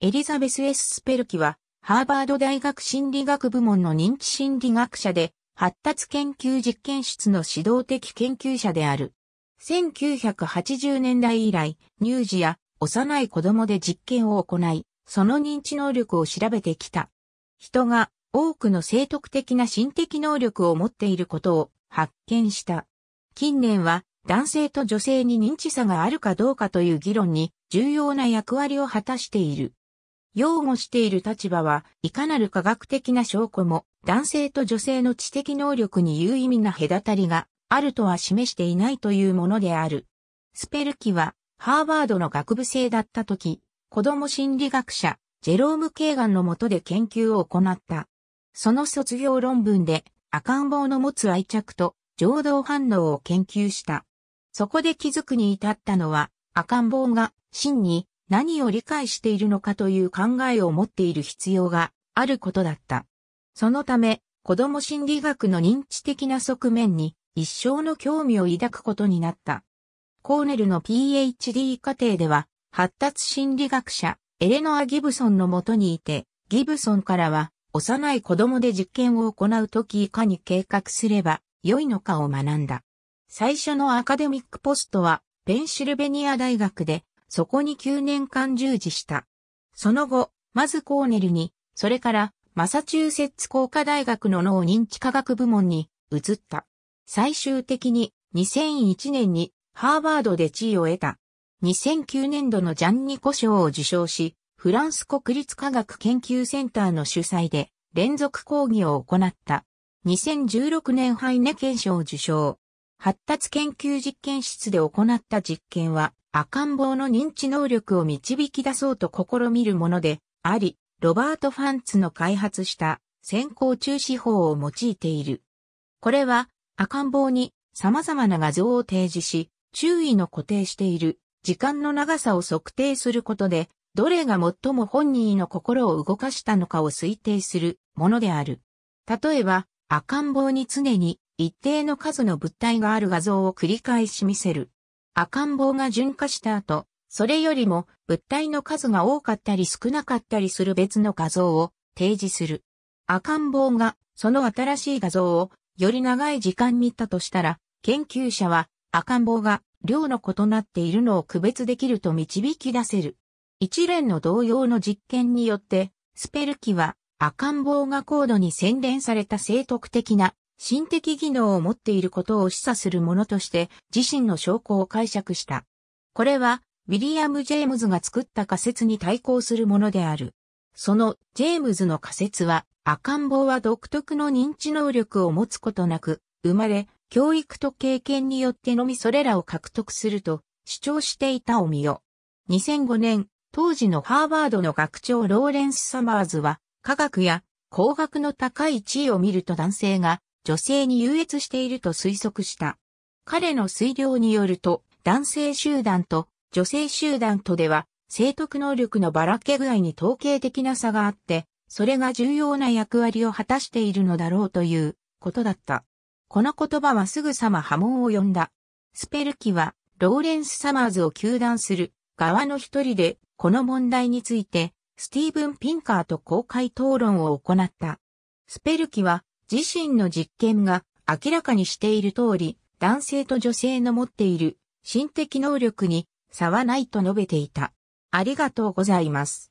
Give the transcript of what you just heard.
エリザベス・エス・スペルキは、ハーバード大学心理学部門の認知心理学者で、発達研究実験室の指導的研究者である。1980年代以来、乳児や幼い子供で実験を行い、その認知能力を調べてきた。人が多くの生徳的な心的能力を持っていることを発見した。近年は男性と女性に認知差があるかどうかという議論に重要な役割を果たしている。擁護している立場は、いかなる科学的な証拠も、男性と女性の知的能力に有意味な隔たりがあるとは示していないというものである。スペルキは、ハーバードの学部生だった時、子供心理学者、ジェローム・ケーガンの下で研究を行った。その卒業論文で、赤ん坊の持つ愛着と、情動反応を研究した。そこで気づくに至ったのは、赤ん坊が真に何を理解しているのかという考えを持っている必要があることだった。そのため、子供心理学の認知的な側面に一生の興味を抱くことになった。コーネルの PhD 課程では、発達心理学者、エレノア・ギブソンのもとにいて、ギブソンからは、幼い子供で実験を行うときいかに計画すれば良いのかを学んだ。最初のアカデミックポストは、ペンシルベニア大学でそこに9年間従事した。その後、まずコーネルに、それからマサチューセッツ工科大学の脳認知科学部門に移った。最終的に2001年にハーバードで地位を得た。2009年度のジャンニコ賞を受賞し、フランス国立科学研究センターの主催で連続講義を行った。2016年ハイネケン賞を受賞。発達研究実験室で行った実験は赤ん坊の認知能力を導き出そうと試みるものであり、ロバート・ファンツの開発した先行中止法を用いている。これは赤ん坊に様々な画像を提示し、注意の固定している時間の長さを測定することで、どれが最も本人の心を動かしたのかを推定するものである。例えば、赤ん坊に常に一定の数の物体がある画像を繰り返し見せる。赤ん坊が純化した後、それよりも物体の数が多かったり少なかったりする別の画像を提示する。赤ん坊がその新しい画像をより長い時間見たとしたら、研究者は赤ん坊が量の異なっているのを区別できると導き出せる。一連の同様の実験によって、スペル機は赤ん坊が高度に洗練された正徳的な心的技能を持っていることを示唆するものとして自身の証拠を解釈した。これは、ウィリアム・ジェームズが作った仮説に対抗するものである。そのジェームズの仮説は、赤ん坊は独特の認知能力を持つことなく、生まれ、教育と経験によってのみそれらを獲得すると主張していたおみよ。2005年、当時のハーバードの学長ローレンス・サマーズは、科学や工学の高い地位を見ると男性が女性に優越していると推測した。彼の推量によると、男性集団と女性集団とでは、生徳能力のばらけ具合に統計的な差があって、それが重要な役割を果たしているのだろうということだった。この言葉はすぐさま波紋を呼んだ。スペルキは、ローレンス・サマーズを求断する側の一人で、この問題について、スティーブン・ピンカーと公開討論を行った。スペルキは、自身の実験が明らかにしている通り、男性と女性の持っている心的能力に差はないと述べていた。ありがとうございます。